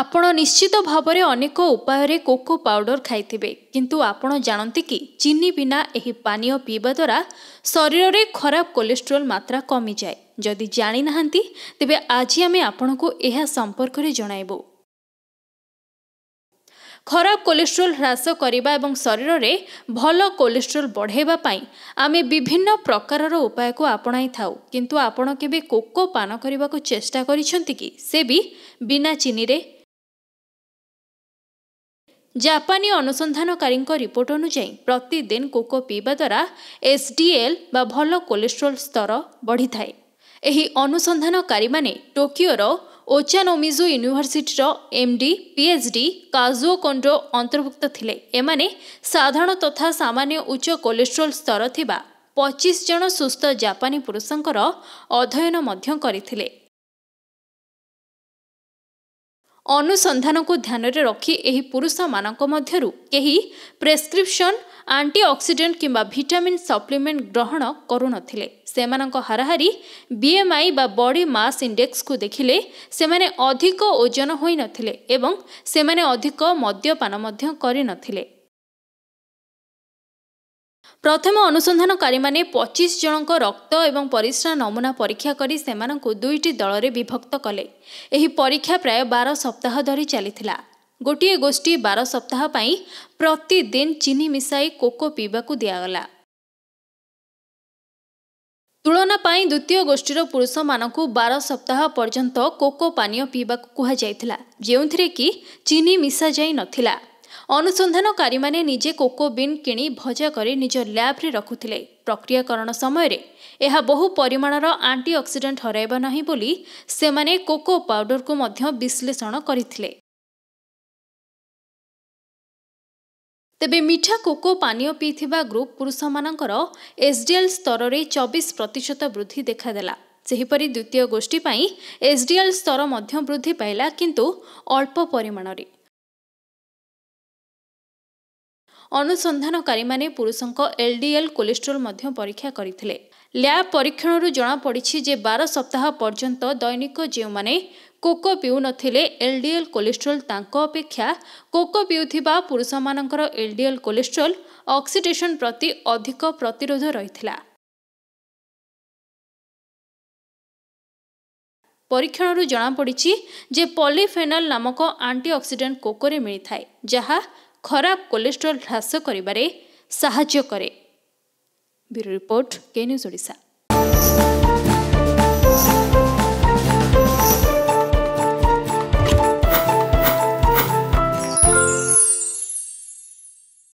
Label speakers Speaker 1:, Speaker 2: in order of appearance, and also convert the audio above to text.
Speaker 1: ଆପଣ ନିଶ୍ଚିତ ଭାବରେ ଅନେକ ଉପାୟରେ କୋକୋ ପାଉଡର ଖାଇଥିବେ କିନ୍ତୁ ଆପଣ ଜାଣନ୍ତି କି ଚିନି ବିନା ଏହି ପାନୀୟ ପିଇବା ଦ୍ୱାରା ଶରୀରରେ ଖରାପ କୋଲେଷ୍ଟ୍ରୋଲ ମାତ୍ରା କମିଯାଏ ଯଦି ଜାଣିନାହାନ୍ତି ତେବେ ଆଜି ଆମେ ଆପଣଙ୍କୁ ଏହା ସମ୍ପର୍କରେ ଜଣାଇବୁ ଖରାପ କୋଲେଷ୍ଟ୍ରୋଲ ହ୍ରାସ କରିବା ଏବଂ ଶରୀରରେ ଭଲ କୋଲେଷ୍ଟ୍ରୋଲ ବଢ଼ାଇବା ପାଇଁ ଆମେ ବିଭିନ୍ନ ପ୍ରକାରର ଉପାୟକୁ ଆପଣାଇଥାଉ କିନ୍ତୁ ଆପଣ କେବେ କୋକୋ ପାନ କରିବାକୁ ଚେଷ୍ଟା କରିଛନ୍ତି କି ସେ ବିନା ଚିନିରେ জাপানি অনুসন্ধানকারীଙ୍କ ରିପୋର୍ଟ ଅନୁଯାୟୀ ପ୍ରତିଦିନ କୋକୋ ପିଇବା ଦ୍ୱାରା ଏସ୍ଡିଏଲ୍ ବା ଭଲ କୋଲେଷ୍ଟ୍ରୋଲ୍ ସ୍ତର ବଢ଼ିଥାଏ ଏହି ଅନୁସନ୍ଧାନକାରୀମାନେ ଟୋକିଓର ଓଚାନୋମିଜୁ ୟୁନିଭର୍ସିଟିର ଏମ୍ଡି ପିଏଚ୍ଡି କାଜୁଓ କୋଣ୍ଡୋ ଅନ୍ତର୍ଭୁକ୍ତ ଥିଲେ ଏମାନେ ସାଧାରଣ ତଥା ସାମାନ୍ୟ ଉଚ୍ଚ କୋଲେଷ୍ଟ୍ରୋଲ୍ ସ୍ତର ଥିବା ପଚିଶ ଜଣ ସୁସ୍ଥ ଜାପାନୀ ପୁରୁଷଙ୍କର ଅଧ୍ୟୟନ ମଧ୍ୟ କରିଥିଲେ ଅନୁସନ୍ଧାନକୁ ଧ୍ୟାନରେ ରଖି ଏହି ପୁରୁଷମାନଙ୍କ ମଧ୍ୟରୁ କେହି ପ୍ରେସ୍କ୍ରିପ୍ସନ୍ ଆଣ୍ଟିଅକ୍ସିଡେଣ୍ଟ କିମ୍ବା ଭିଟାମିନ୍ ସପ୍ଲିମେଣ୍ଟ ଗ୍ରହଣ କରୁନଥିଲେ ସେମାନଙ୍କ ହାରାହାରି ବିଏମ୍ଆଇ ବା ବଡି ମାସ୍ ଇଣ୍ଡେକ୍ସକୁ ଦେଖିଲେ ସେମାନେ ଅଧିକ ଓଜନ ହୋଇନଥିଲେ ଏବଂ ସେମାନେ ଅଧିକ ମଦ୍ୟପାନ ମଧ୍ୟ କରିନଥିଲେ ପ୍ରଥମ ଅନୁସନ୍ଧାନକାରୀମାନେ ପଚିଶ ଜଣଙ୍କ ରକ୍ତ ଏବଂ ପରିସ୍ରା ନମୁନା ପରୀକ୍ଷା କରି ସେମାନଙ୍କୁ ଦୁଇଟି ଦଳରେ ବିଭକ୍ତ କଲେ ଏହି ପରୀକ୍ଷା ପ୍ରାୟ ବାର ସପ୍ତାହ ଧରି ଚାଲିଥିଲା ଗୋଟିଏ ଗୋଷ୍ଠୀ ବାର ସପ୍ତାହ ପାଇଁ ପ୍ରତିଦିନ ଚିନି ମିଶାଇ କୋକୋ ପିଇବାକୁ ଦିଆଗଲା ତୁଳନା ପାଇଁ ଦ୍ୱିତୀୟ ଗୋଷ୍ଠୀର ପୁରୁଷମାନଙ୍କୁ ବାର ସପ୍ତାହ ପର୍ଯ୍ୟନ୍ତ କୋକୋ ପାନୀୟ ପିଇବାକୁ କୁହାଯାଇଥିଲା ଯେଉଁଥିରେ କି ଚିନି ମିଶାଯାଇ ନଥିଲା ଅନୁସନ୍ଧାନକାରୀମାନେ ନିଜେ କୋକୋ ବିନ୍ କିଣି ଭଜା କରି ନିଜ ଲ୍ୟାବ୍ରେ ରଖୁଥିଲେ ପ୍ରକ୍ରିୟାକରଣ ସମୟରେ ଏହା ବହୁ ପରିମାଣର ଆଣ୍ଟି ଅକ୍ସିଡେଣ୍ଟ ହରାଇବ ନାହିଁ ବୋଲି ସେମାନେ କୋକୋ ପାଉଡରକୁ ମଧ୍ୟ ବିଶ୍ଳେଷଣ କରିଥିଲେ ତେବେ ମିଠା କୋକୋ ପାନୀୟ ପିଇଥିବା ଗ୍ରୁପ୍ ପୁରୁଷମାନଙ୍କର ଏସ୍ଡିଏଲ୍ ସ୍ତରରେ ଚବିଶ ପ୍ରତିଶତ ବୃଦ୍ଧି ଦେଖାଦେଲା ସେହିପରି ଦ୍ୱିତୀୟ ଗୋଷ୍ଠୀ ପାଇଁ ଏସ୍ଡିଏଲ୍ ସ୍ତର ମଧ୍ୟ ବୃଦ୍ଧି ପାଇଲା କିନ୍ତୁ ଅଳ୍ପ ପରିମାଣରେ ଅନୁସନ୍ଧାନକାରୀମାନେ ପୁରୁଷଙ୍କ ଏଲ୍ଡିଏଲ୍ କୋଲେଷ୍ଟ୍ରୋଲ୍ ମଧ୍ୟ ପରୀକ୍ଷା କରିଥିଲେ ଲ୍ୟାବ୍ ପରୀକ୍ଷଣରୁ ଜଣାପଡ଼ିଛି ଯେ ବାର ସପ୍ତାହ ପର୍ଯ୍ୟନ୍ତ ଦୈନିକ ଯେଉଁମାନେ କୋକ ପିଉନଥିଲେ ଏଲ୍ଡିଏଲ୍ କୋଲେଷ୍ଟ୍ରୋଲ ତାଙ୍କ ଅପେକ୍ଷା କୋକୋ ପିଉଥିବା ପୁରୁଷମାନଙ୍କର ଏଲ୍ଡିଏଲ୍ କୋଲେଷ୍ଟ୍ରୋଲ ଅକ୍ସିଡେସନ୍ ପ୍ରତି ଅଧିକ ପ୍ରତିରୋଧ ରହିଥିଲା ପରୀକ୍ଷଣରୁ ଜଣାପଡ଼ିଛି ଯେ ପଲିଫେନଲ୍ ନାମକ ଆଣ୍ଟିଅକ୍ସିଡେଣ୍ଟ କୋକୋରେ ମିଳିଥାଏ ଯାହା ଖରାପ କୋଲେଷ୍ଟ୍ରୋଲ୍ ହ୍ରାସ କରିବାରେ ସାହାଯ୍ୟ କରେ bureau report K news Odisha